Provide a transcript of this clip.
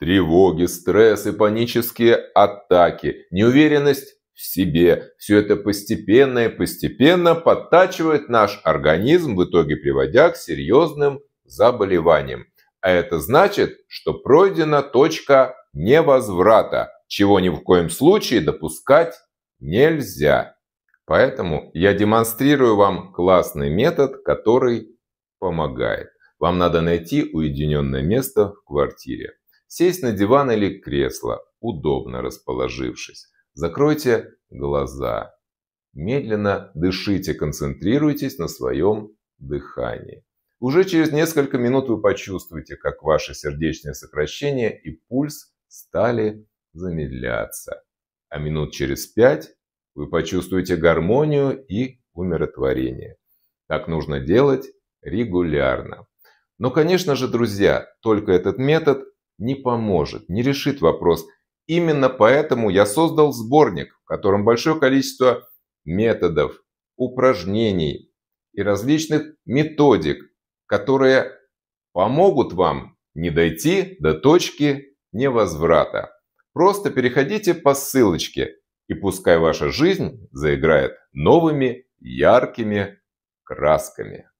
Тревоги, стрессы, панические атаки, неуверенность в себе. Все это постепенно и постепенно подтачивает наш организм, в итоге приводя к серьезным заболеваниям. А это значит, что пройдена точка невозврата, чего ни в коем случае допускать нельзя. Поэтому я демонстрирую вам классный метод, который помогает. Вам надо найти уединенное место в квартире. Сесть на диван или кресло, удобно расположившись. Закройте глаза. Медленно дышите, концентрируйтесь на своем дыхании. Уже через несколько минут вы почувствуете, как ваши сердечные сокращения и пульс стали замедляться. А минут через пять вы почувствуете гармонию и умиротворение. Так нужно делать регулярно. Но, конечно же, друзья, только этот метод не поможет, не решит вопрос. Именно поэтому я создал сборник, в котором большое количество методов, упражнений и различных методик, которые помогут вам не дойти до точки невозврата. Просто переходите по ссылочке, и пускай ваша жизнь заиграет новыми яркими красками.